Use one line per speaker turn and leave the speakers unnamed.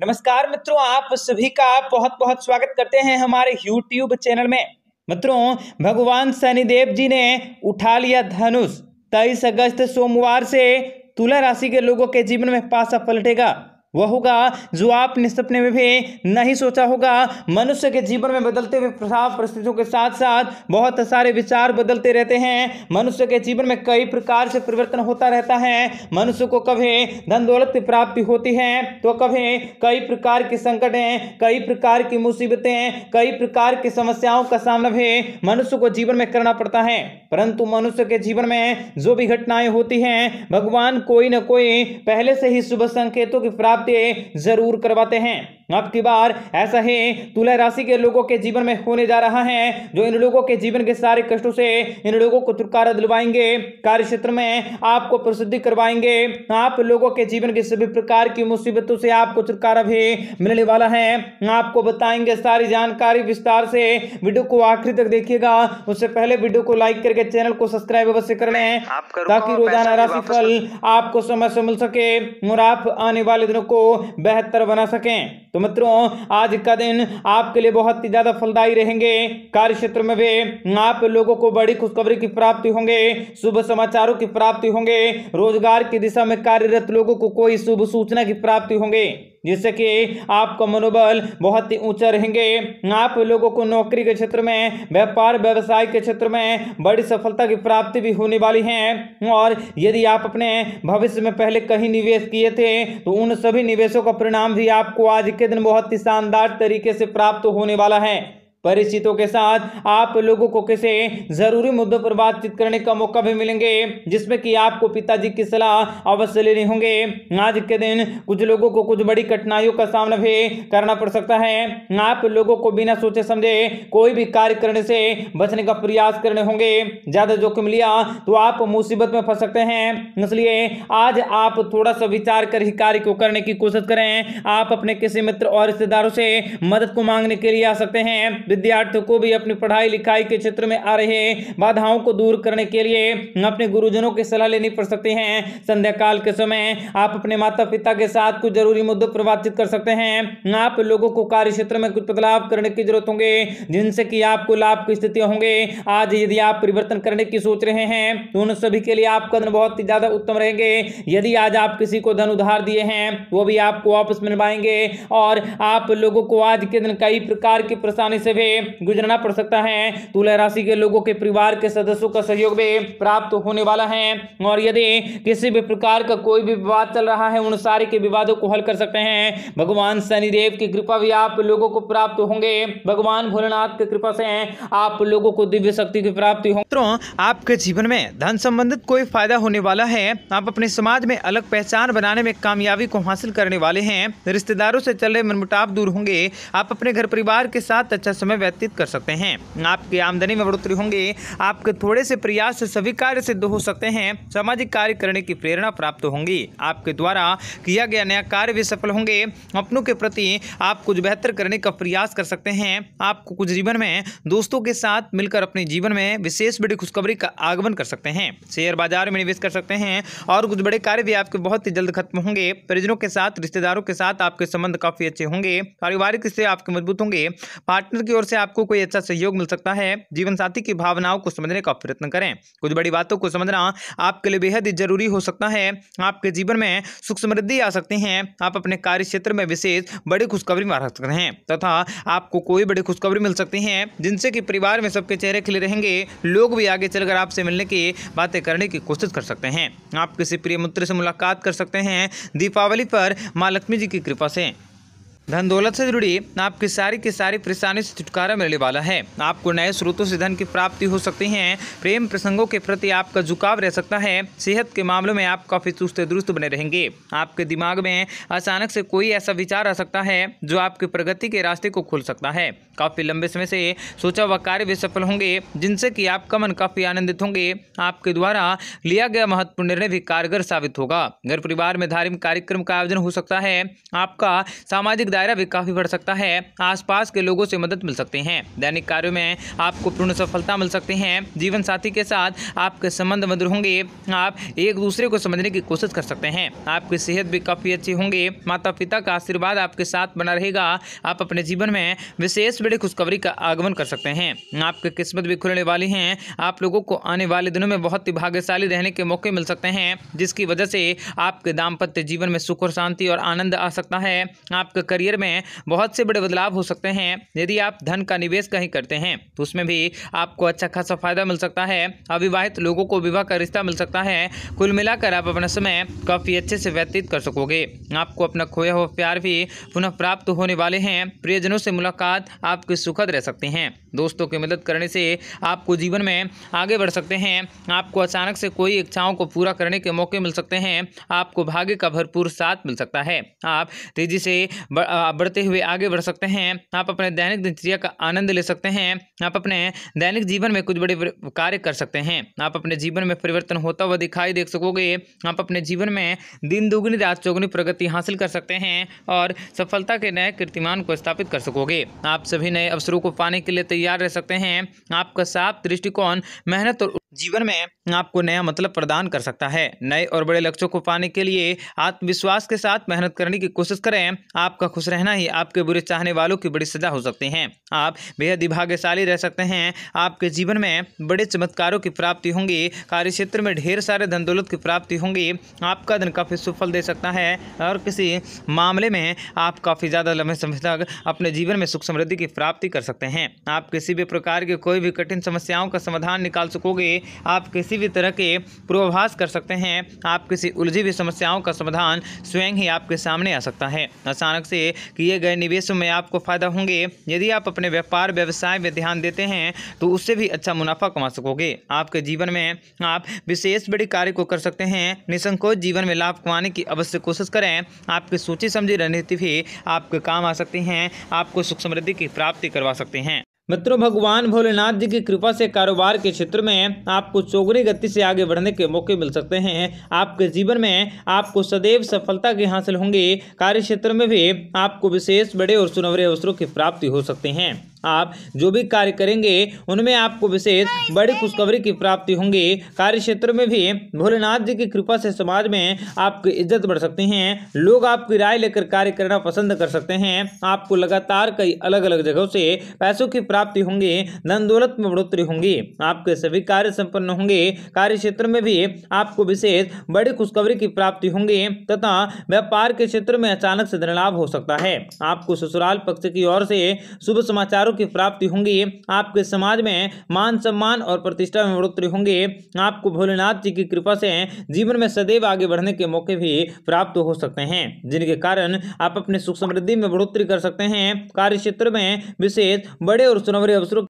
नमस्कार मित्रों आप सभी का बहुत बहुत स्वागत करते हैं हमारे YouTube चैनल में मित्रों भगवान शनिदेव जी ने उठा लिया धनुष तेईस अगस्त सोमवार से तुला राशि के लोगों के जीवन में पासा पलटेगा वह होगा जो आपने सपने में भी नहीं सोचा होगा मनुष्य के जीवन में बदलते हुए प्रभाव परिस्थितियों के साथ साथ बहुत सारे विचार बदलते रहते हैं मनुष्य के जीवन में कई प्रकार से परिवर्तन होता रहता है मनुष्य को कभी धन दौलत की प्राप्ति होती है तो कभी कई प्रकार के संकट हैं कई प्रकार की मुसीबतें कई प्रकार की समस्याओं का सामना भी मनुष्य को जीवन में करना पड़ता है परंतु मनुष्य के जीवन में जो भी घटनाएं होती हैं भगवान कोई ना कोई पहले से ही शुभ संकेतों की प्राप्ति जरूर करवाते हैं अब की बार ऐसा है तुला राशि के लोगों के जीवन में होने जा रहा है जो इन लोगों के जीवन के सारे कष्टों से इन लोगों को छुटकारा दिलवाएंगे कार्य क्षेत्र में आपको प्रसिद्धि करवाएंगे आप लोगों के जीवन के सभी प्रकार की मुसीबतों से आपको छुटकारा भी मिलने वाला है आपको बताएंगे सारी जानकारी विस्तार से वीडियो को आखिर तक देखिएगा उससे पहले वीडियो को लाइक करके चैनल को सब्सक्राइब अवश्य कर ले ताकि रोजाना राशिफल आपको समय से मिल सके और आप आने वाले दिनों को बेहतर बना सकें तो मित्रों आज का दिन आपके लिए बहुत ही ज्यादा फलदायी रहेंगे कार्य क्षेत्र में भी आप लोगों को बड़ी खुशखबरी की प्राप्ति होंगे शुभ समाचारों की प्राप्ति होंगे रोजगार की दिशा में कार्यरत लोगों को कोई शुभ सूचना की प्राप्ति होंगे जिससे कि आपका मनोबल बहुत ही ऊंचा रहेंगे आप लोगों को नौकरी के क्षेत्र में व्यापार व्यवसाय के क्षेत्र में बड़ी सफलता की प्राप्ति भी होने वाली है और यदि आप अपने भविष्य में पहले कहीं निवेश किए थे तो उन सभी निवेशों का परिणाम भी आपको आज के दिन बहुत ही शानदार तरीके से प्राप्त होने वाला है परिचितों के साथ आप लोगों को किसी जरूरी मुद्दों पर बातचीत करने का मौका भी मिलेंगे जिसमें कि आपको पिताजी की सलाह अवश्य लेनी होंगे आज के दिन कुछ लोगों को कुछ बड़ी कठिनाइयों का सामना भी करना पड़ सकता है आप लोगों को बिना सोचे समझे कोई भी कार्य करने से बचने का प्रयास करने होंगे ज्यादा जोखिम लिया तो आप मुसीबत में फंस सकते हैं इसलिए आज आप थोड़ा सा विचार कर ही कार्य को करने की कोशिश करें आप अपने किसी मित्र और रिश्तेदारों से मदद को मांगने के लिए आ सकते हैं विद्यार्थियों को भी अपनी पढ़ाई लिखाई के क्षेत्र में आ रहे बाधाओं को दूर करने के लिए अपने गुरुजनों की सलाह लेनी पड़ सकती है संध्या काल के समय आप अपने माता पिता के साथ कुछ जरूरी मुद्दों पर बातचीत कर सकते हैं आप लोगों को कार्य क्षेत्र में कुछ बदलाव करने की जरूरत होंगे जिनसे कि आपको लाभ की स्थिति होंगे आज यदि आप परिवर्तन करने की सोच रहे हैं तो उन सभी के लिए आपका दिन बहुत ही ज्यादा उत्तम रहेंगे यदि आज आप किसी को धन उधार दिए हैं वो भी आपको वापस मिलवाएंगे और आप लोगों को आज के दिन कई प्रकार की परेशानी से भी गुजरना पड़ सकता है तुला राशि के लोगों के परिवार के सदस्यों का सहयोग भी प्राप्त होने वाला है और यदि किसी भी प्रकार का कोई भी विवाद चल रहा है उन सारे के विवादों को हल कर सकते हैं भगवान शनिदेव की कृपा भी आप लोगों को प्राप्त होंगे भगवान भोलेनाथ की कृपा से आप लोगों को दिव्य शक्ति की प्राप्ति हो मित्रों आपके जीवन में धन संबंधित कोई फायदा होने वाला है आप अपने समाज में अलग पहचान बनाने में कामयाबी को हासिल करने वाले हैं रिश्तेदारों से चल रहे मनमुटाव दूर होंगे आप अपने घर परिवार के साथ अच्छा समय समय व्यतीत कर सकते हैं आपकी आमदनी में बढ़ोतरी होंगी आपके थोड़े से प्रयास से सभी कार्य सिद्ध हो सकते हैं सामाजिक कार्य करने की प्रेरणा प्राप्त होंगी आपके द्वारा किया गया नया कार्य भी सफल होंगे अपनों के प्रति आप कुछ बेहतर करने का प्रयास कर सकते हैं आपको कुछ जीवन में दोस्तों के साथ मिलकर अपने जीवन में विशेष बड़ी खुशखबरी का आगमन कर सकते हैं शेयर बाजार में निवेश कर सकते हैं और कुछ बड़े कार्य भी आपके बहुत ही जल्द खत्म होंगे परिजनों के साथ रिश्तेदारों के साथ आपके संबंध काफी अच्छे होंगे पारिवारिक रिश्ते आपके मजबूत होंगे पार्टनर की ओर से आपको कोई अच्छा सहयोग मिल सकता है जीवन साथी की भावनाओं को समझने का प्रयत्न करें कुछ बड़ी बातों को समझना आपके लिए बेहद जरूरी हो सकता है आपके जीवन में सुख समृद्धि आ सकती है आप अपने कार्य क्षेत्र में विशेष बड़ी खुशखबरी मार सकते हैं तथा आपको कोई बड़ी खुशखबरी मिल सकती है जिनसे कि परिवार में सबके चेहरे खिले रहेंगे लोग भी आगे चलकर आपसे मिलने की बातें करने की कोशिश कर सकते हैं आप किसी प्रिय मित्र से मुलाकात कर सकते हैं दीपावली पर माँ लक्ष्मी जी की कृपा से धन दौलत से जुड़ी आपकी सारी की सारी परेशानी से छुटकारा मिलने वाला है आपको नए स्रोतों से धन की प्राप्ति हो सकती है प्रेम प्रसंगों के प्रति आपका झुकाव रह सकता है सेहत के मामलों में आप काफ़ी चुस्त दुरुस्त बने रहेंगे आपके दिमाग में अचानक से कोई ऐसा विचार आ सकता है जो आपकी प्रगति के रास्ते को खोल सकता है काफ़ी लंबे समय से सोचा हुआ कार्य भी सफल होंगे जिनसे कि आपका मन काफ़ी आनंदित होंगे आपके द्वारा लिया गया महत्वपूर्ण निर्णय भी कारगर साबित होगा घर परिवार में धार्मिक कार्यक्रम का आयोजन हो सकता है आपका सामाजिक दायरा भी काफ़ी बढ़ सकता है आसपास के लोगों से मदद मिल सकते हैं दैनिक कार्यों में आपको पूर्ण सफलता मिल सकते हैं जीवन साथी के साथ आपके संबंध मधुर होंगे आप एक दूसरे को समझने की कोशिश कर सकते हैं आपकी सेहत भी काफ़ी अच्छी होंगे माता पिता का आशीर्वाद आपके साथ बना रहेगा आप अपने जीवन में विशेष बड़ी खुशखबरी का आगमन कर सकते हैं आपकी किस्मत भी खुलने वाली है आप लोगों को आने वाले दिनों में बहुत ही भाग्यशाली रहने के मौके मिल सकते हैं जिसकी वजह से आपके दाम्पत्य जीवन में सुख और शांति और आनंद आ सकता है आपके करियर करियर में बहुत से बड़े बदलाव हो सकते हैं यदि आप धन का निवेश कहीं करते हैं तो उसमें भी आपको अच्छा खासा फायदा मिल सकता है अविवाहित लोगों को विवाह का रिश्ता मिल सकता है कुल मिलाकर आप अपना समय काफ़ी अच्छे से व्यतीत कर सकोगे आपको अपना खोया हुआ प्यार भी पुनः प्राप्त होने वाले हैं प्रियजनों से मुलाकात आपके सुखद रह सकते हैं दोस्तों की मदद करने से आपको जीवन में आगे बढ़ सकते हैं आपको अचानक से कोई इच्छाओं को पूरा करने के मौके मिल सकते हैं आपको भाग्य का भरपूर साथ मिल सकता है आप तेजी से बढ़ते हुए आगे बढ़ सकते हैं आप अपने दैनिक दिनचर्या का आनंद ले सकते हैं आप अपने दैनिक जीवन में कुछ बड़े कार्य कर सकते हैं आप अपने जीवन में परिवर्तन होता हुआ दिखाई देख सकोगे आप अपने जीवन में दिन दोगुनी रात चौगुनी प्रगति हासिल कर सकते हैं और सफलता के नए कीर्तिमान को स्थापित कर सकोगे आप सभी नए अवसरों को पाने के लिए तैयार रह सकते हैं आपका साफ दृष्टिकोण मेहनत और जीवन में आपको नया मतलब प्रदान कर सकता है नए और बड़े लक्ष्यों को पाने के लिए आत्मविश्वास के साथ मेहनत करने की कोशिश करें आपका खुश रहना ही आपके बुरे चाहने वालों की बड़ी सजा हो सकती हैं आप बेहद ही भाग्यशाली रह सकते हैं आपके जीवन में बड़े चमत्कारों की प्राप्ति होंगी कार्य क्षेत्र में ढेर सारे धन दौलत की प्राप्ति होंगी आपका दिन काफ़ी सुफल दे सकता है और किसी मामले में आप काफ़ी ज़्यादा लंबे समय तक अपने जीवन में सुख समृद्धि की प्राप्ति कर सकते हैं आप किसी भी प्रकार की कोई भी कठिन समस्याओं का समाधान निकाल सकोगे आप किसी भी तरह के पूर्वाभास कर सकते हैं आप किसी उलझी हुई समस्याओं का समाधान स्वयं ही आपके सामने आ सकता है अचानक से किए गए निवेशों में आपको फ़ायदा होंगे यदि आप अपने व्यापार व्यवसाय में ध्यान देते हैं तो उससे भी अच्छा मुनाफा कमा सकोगे आपके जीवन में आप विशेष बड़े कार्य को कर सकते हैं निसंकोच जीवन में लाभ कमाने की अवश्य कोशिश करें आपकी सोची समझी रणनीति भी आपके काम आ सकती हैं आपको सुख समृद्धि की प्राप्ति करवा सकते हैं मित्रों भगवान भोलेनाथ जी की कृपा से कारोबार के क्षेत्र में आपको चौगुनी गति से आगे बढ़ने के मौके मिल सकते हैं आपके जीवन में आपको सदैव सफलता के हासिल होंगे कार्य क्षेत्र में भी आपको विशेष बड़े और सुनहरे अवसरों की प्राप्ति हो सकते हैं आप जो भी कार्य करेंगे उनमें आपको विशेष बड़ी खुशखबरी की प्राप्ति होंगी कार्य क्षेत्र में भी भोलेनाथ जी की कृपा से समाज में आपकी इज्जत बढ़ सकती है लोग आपकी राय लेकर कार्य करना पसंद कर सकते हैं आपको लगातार कई अलग अलग जगहों से पैसों की प्राप्ति होंगी धन दौलत में बढ़ोतरी होंगी आपके सभी कार्य संपन्न होंगे कार्य क्षेत्र में भी आपको विशेष बड़ी खुशखबरी की प्राप्ति होंगी तथा व्यापार के क्षेत्र में अचानक से धन लाभ हो सकता है आपको ससुराल पक्ष की ओर से शुभ समाचारों की प्राप्ति होंगी आपके समाज में मान सम्मान और प्रतिष्ठा में बढ़ोतरी होंगी आपको भोलेनाथ जी की कृपा से जीवन में सदैव आगे बढ़ने के मौके भी प्राप्त हो सकते हैं जिनके कारण आप अपने सुख समृद्धि में बढ़ोतरी कर सकते हैं कार्य क्षेत्र में विशेष बड़े और सुनवरे अवसरों